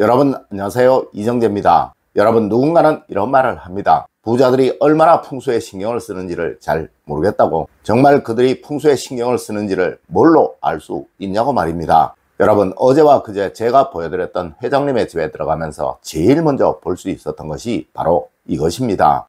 여러분 안녕하세요 이정재입니다 여러분 누군가는 이런 말을 합니다 부자들이 얼마나 풍수에 신경을 쓰는지를 잘 모르겠다고 정말 그들이 풍수에 신경을 쓰는지를 뭘로 알 수 있냐고 말입니다 여러분 어제와 그제 제가 보여드렸던 회장님의 집에 들어가면서 제일 먼저 볼 수 있었던 것이 바로 이것입니다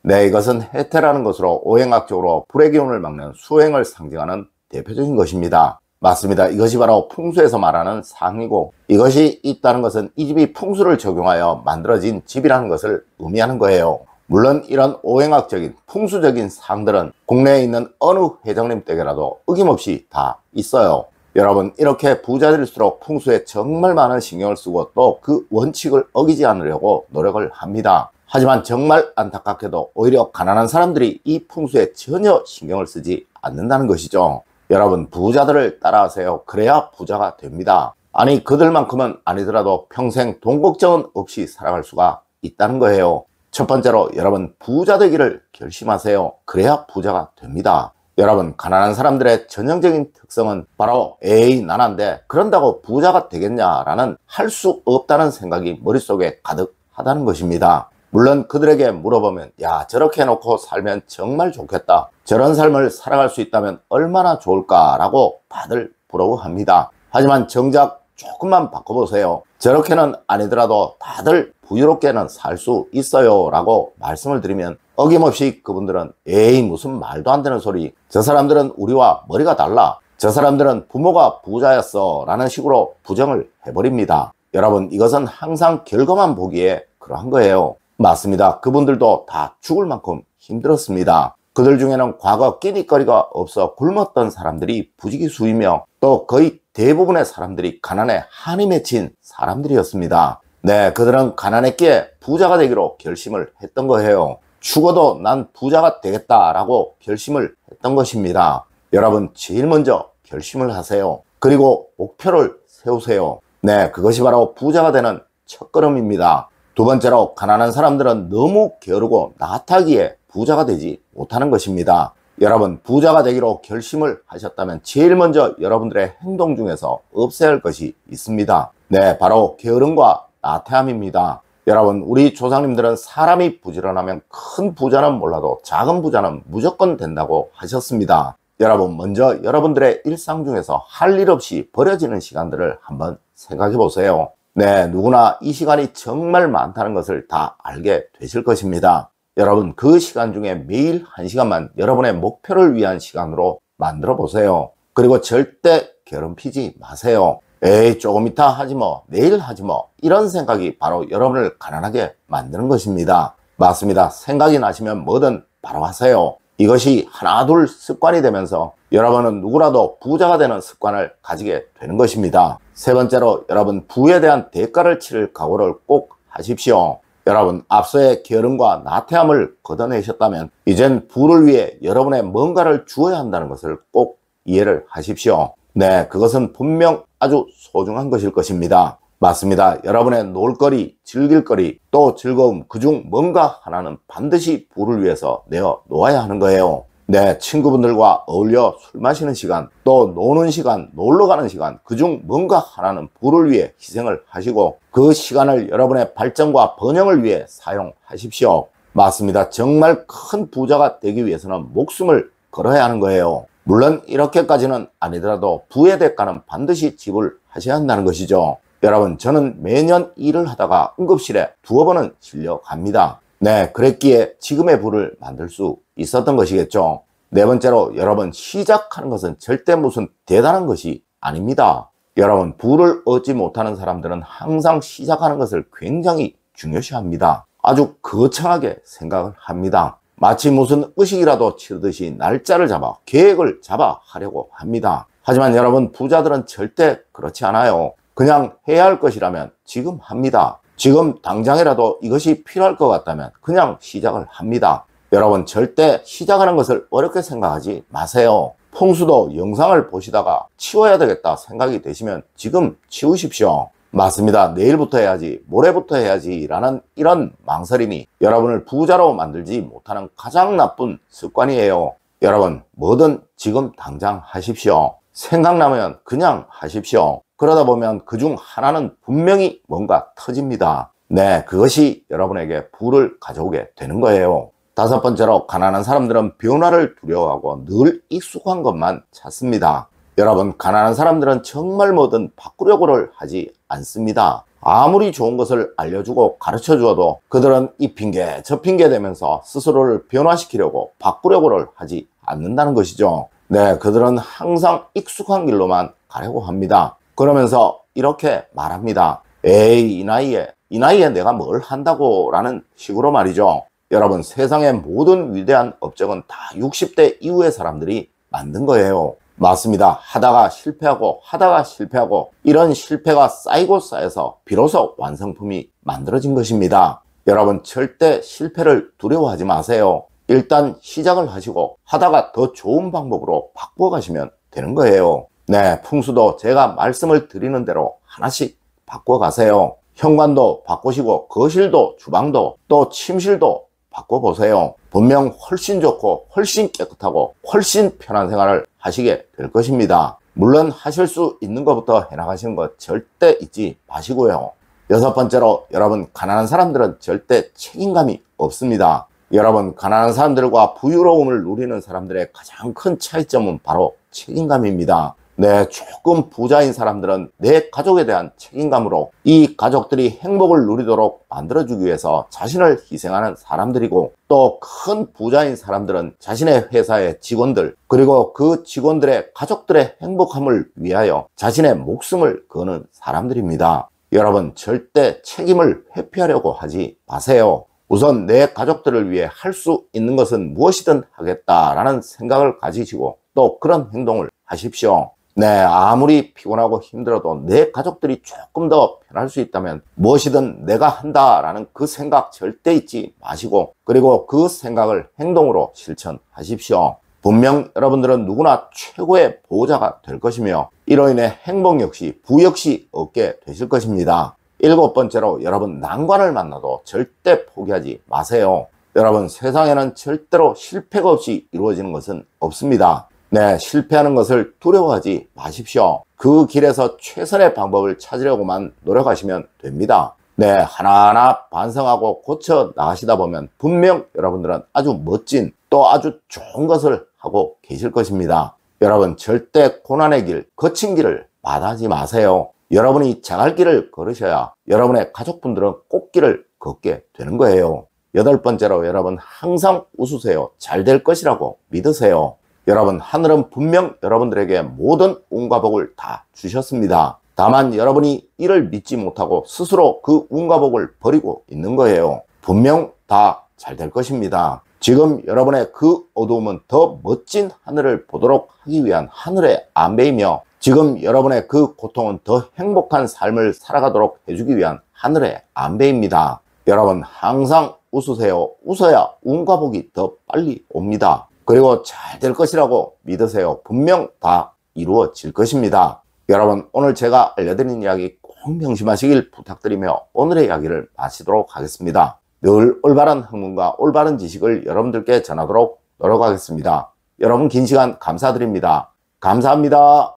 네 이것은 해태라는 것으로 오행학적으로 불의 기운을 막는 수행을 상징하는 대표적인 것입니다 맞습니다. 이것이 바로 풍수에서 말하는 상이고 이것이 있다는 것은 이 집이 풍수를 적용하여 만들어진 집이라는 것을 의미하는 거예요. 물론 이런 오행학적인 풍수적인 상들은 국내에 있는 어느 회장님 댁에라도 어김없이 다 있어요. 여러분 이렇게 부자일수록 풍수에 정말 많은 신경을 쓰고 또 그 원칙을 어기지 않으려고 노력을 합니다. 하지만 정말 안타깝게도 오히려 가난한 사람들이 이 풍수에 전혀 신경을 쓰지 않는다는 것이죠. 여러분 부자들을 따라하세요. 그래야 부자가 됩니다. 아니 그들만큼은 아니더라도 평생 돈 걱정은 없이 살아갈 수가 있다는 거예요. 첫 번째로 여러분 부자 되기를 결심하세요. 그래야 부자가 됩니다. 여러분 가난한 사람들의 전형적인 특성은 바로 에이 난데 그런다고 부자가 되겠냐라는 할 수 없다는 생각이 머릿속에 가득하다는 것입니다. 물론 그들에게 물어보면 야 저렇게 해놓고 살면 정말 좋겠다 저런 삶을 살아갈 수 있다면 얼마나 좋을까라고 다들 부러워합니다. 하지만 정작 조금만 바꿔보세요. 저렇게는 아니더라도 다들 부유롭게는 살 수 있어요 라고 말씀을 드리면 어김없이 그분들은 에이 무슨 말도 안 되는 소리 저 사람들은 우리와 머리가 달라 저 사람들은 부모가 부자였어 라는 식으로 부정을 해버립니다. 여러분 이것은 항상 결과만 보기에 그러한 거예요. 맞습니다. 그분들도 다 죽을 만큼 힘들었습니다. 그들 중에는 과거 끼니거리가 없어 굶었던 사람들이 부지기수이며 또 거의 대부분의 사람들이 가난에 한이 맺힌 사람들이었습니다. 네, 그들은 가난했기에 부자가 되기로 결심을 했던 거예요. 죽어도 난 부자가 되겠다라고 결심을 했던 것입니다. 여러분 제일 먼저 결심을 하세요. 그리고 목표를 세우세요. 네, 그것이 바로 부자가 되는 첫걸음입니다. 두 번째로 가난한 사람들은 너무 게으르고 나타기에 부자가 되지 못하는 것입니다. 여러분 부자가 되기로 결심을 하셨다면 제일 먼저 여러분들의 행동 중에서 없애야 할 것이 있습니다. 네 바로 게으름과 나태함입니다. 여러분 우리 조상님들은 사람이 부지런하면 큰 부자는 몰라도 작은 부자는 무조건 된다고 하셨습니다. 여러분 먼저 여러분들의 일상 중에서 할 일 없이 버려지는 시간들을 한번 생각해 보세요. 네 누구나 이 시간이 정말 많다는 것을 다 알게 되실 것입니다. 여러분 그 시간 중에 매일 한시간만 여러분의 목표를 위한 시간으로 만들어 보세요. 그리고 절대 결혼 피지 마세요. 에이 조금 이따 하지 뭐 내일 하지 뭐 이런 생각이 바로 여러분을 가난하게 만드는 것입니다. 맞습니다. 생각이 나시면 뭐든 바로 하세요. 이것이 하나둘 습관이 되면서 여러분은 누구라도 부자가 되는 습관을 가지게 되는 것입니다. 세 번째로 여러분 부에 대한 대가를 치를 각오를 꼭 하십시오. 여러분 앞서의 게으름과 나태함을 걷어내셨다면 이젠 부를 위해 여러분의 뭔가를 주어야 한다는 것을 꼭 이해를 하십시오. 네, 그것은 분명 아주 소중한 것일 것입니다. 맞습니다. 여러분의 놀거리, 즐길거리, 또 즐거움, 그중 뭔가 하나는 반드시 부를 위해서 내어 놓아야 하는 거예요. 내 친구분들과 어울려 술 마시는 시간, 또 노는 시간, 놀러 가는 시간, 그 중 뭔가 하나는 부를 위해 희생을 하시고 그 시간을 여러분의 발전과 번영을 위해 사용하십시오. 맞습니다. 정말 큰 부자가 되기 위해서는 목숨을 걸어야 하는 거예요. 물론 이렇게까지는 아니더라도 부의 대가는 반드시 지불하셔야 한다는 것이죠. 여러분 저는 매년 일을 하다가 응급실에 두어 번은 실려 갑니다. 네, 그랬기에 지금의 부를 만들 수 있었던 것이겠죠. 네 번째로 여러분 시작하는 것은 절대 무슨 대단한 것이 아닙니다. 여러분 부를 얻지 못하는 사람들은 항상 시작하는 것을 굉장히 중요시합니다. 아주 거창하게 생각을 합니다. 마치 무슨 의식이라도 치르듯이 날짜를 잡아 계획을 잡아 하려고 합니다. 하지만 여러분 부자들은 절대 그렇지 않아요. 그냥 해야 할 것이라면 지금 합니다. 지금 당장이라도 이것이 필요할 것 같다면 그냥 시작을 합니다. 여러분 절대 시작하는 것을 어렵게 생각하지 마세요. 풍수도 영상을 보시다가 치워야 되겠다 생각이 되시면 지금 치우십시오. 맞습니다. 내일부터 해야지, 모레부터 해야지 라는 이런 망설임이 여러분을 부자로 만들지 못하는 가장 나쁜 습관이에요. 여러분, 뭐든 지금 당장 하십시오. 생각나면 그냥 하십시오. 그러다 보면 그 중 하나는 분명히 뭔가 터집니다. 네, 그것이 여러분에게 부를 가져오게 되는 거예요. 다섯 번째로 가난한 사람들은 변화를 두려워하고 늘 익숙한 것만 찾습니다. 여러분, 가난한 사람들은 정말 뭐든 바꾸려고를 하지 않습니다. 아무리 좋은 것을 알려주고 가르쳐 주어도 그들은 이 핑계 저 핑계 되면서 스스로를 변화시키려고 바꾸려고를 하지 않는다는 것이죠. 네, 그들은 항상 익숙한 길로만 가려고 합니다. 그러면서 이렇게 말합니다. 에이, 이 나이에, 이 나이에 내가 뭘 한다고 라는 식으로 말이죠. 여러분, 세상의 모든 위대한 업적은 다 60대 이후의 사람들이 만든 거예요. 맞습니다. 하다가 실패하고 하다가 실패하고 이런 실패가 쌓이고 쌓여서 비로소 완성품이 만들어진 것입니다. 여러분 절대 실패를 두려워하지 마세요. 일단 시작을 하시고 하다가 더 좋은 방법으로 바꿔 가시면 되는 거예요 네 풍수도 제가 말씀을 드리는 대로 하나씩 바꿔 가세요 현관도 바꾸시고 거실도 주방도 또 침실도 바꿔보세요 분명 훨씬 좋고 훨씬 깨끗하고 훨씬 편한 생활을 하시게 될 것입니다 물론 하실 수 있는 것부터 해나가시는 거 절대 잊지 마시고요 여섯 번째로 여러분 가난한 사람들은 절대 책임감이 없습니다 여러분 가난한 사람들과 부유로움을 누리는 사람들의 가장 큰 차이점은 바로 책임감입니다. 네, 조금 부자인 사람들은 내 가족에 대한 책임감으로 이 가족들이 행복을 누리도록 만들어주기 위해서 자신을 희생하는 사람들이고 또 큰 부자인 사람들은 자신의 회사의 직원들 그리고 그 직원들의 가족들의 행복함을 위하여 자신의 목숨을 거는 사람들입니다. 여러분 절대 책임을 회피하려고 하지 마세요. 우선 내 가족들을 위해 할 수 있는 것은 무엇이든 하겠다라는 생각을 가지시고 또 그런 행동을 하십시오. 네, 아무리 피곤하고 힘들어도 내 가족들이 조금 더 편할 수 있다면 무엇이든 내가 한다라는 그 생각 절대 잊지 마시고 그리고 그 생각을 행동으로 실천하십시오. 분명 여러분들은 누구나 최고의 보호자가 될 것이며 이로 인해 행복 역시 부 역시 얻게 되실 것입니다. 일곱 번째로 여러분 난관을 만나도 절대 포기하지 마세요. 여러분 세상에는 절대로 실패가 없이 이루어지는 것은 없습니다. 네, 실패하는 것을 두려워하지 마십시오. 그 길에서 최선의 방법을 찾으려고만 노력하시면 됩니다. 네, 하나하나 반성하고 고쳐 나가시다 보면 분명 여러분들은 아주 멋진 또 아주 좋은 것을 하고 계실 것입니다. 여러분 절대 고난의 길, 거친 길을 마다하지 마세요. 여러분이 자갈 길을 걸으셔야 여러분의 가족분들은 꽃길을 걷게 되는 거예요. 여덟 번째로 여러분 항상 웃으세요. 잘 될 것이라고 믿으세요. 여러분 하늘은 분명 여러분들에게 모든 운과 복을 다 주셨습니다. 다만 여러분이 이를 믿지 못하고 스스로 그 운과 복을 버리고 있는 거예요. 분명 다 잘 될 것입니다. 지금 여러분의 그 어두움은 더 멋진 하늘을 보도록 하기 위한 하늘의 안배이며 지금 여러분의 그 고통은 더 행복한 삶을 살아가도록 해주기 위한 하늘의 안배입니다. 여러분 항상 웃으세요. 웃어야 운과 복이 더 빨리 옵니다. 그리고 잘 될 것이라고 믿으세요. 분명 다 이루어질 것입니다. 여러분 오늘 제가 알려드린 이야기 꼭 명심하시길 부탁드리며 오늘의 이야기를 마치도록 하겠습니다. 늘 올바른 학문과 올바른 지식을 여러분들께 전하도록 노력하겠습니다. 여러분 긴 시간 감사드립니다. 감사합니다.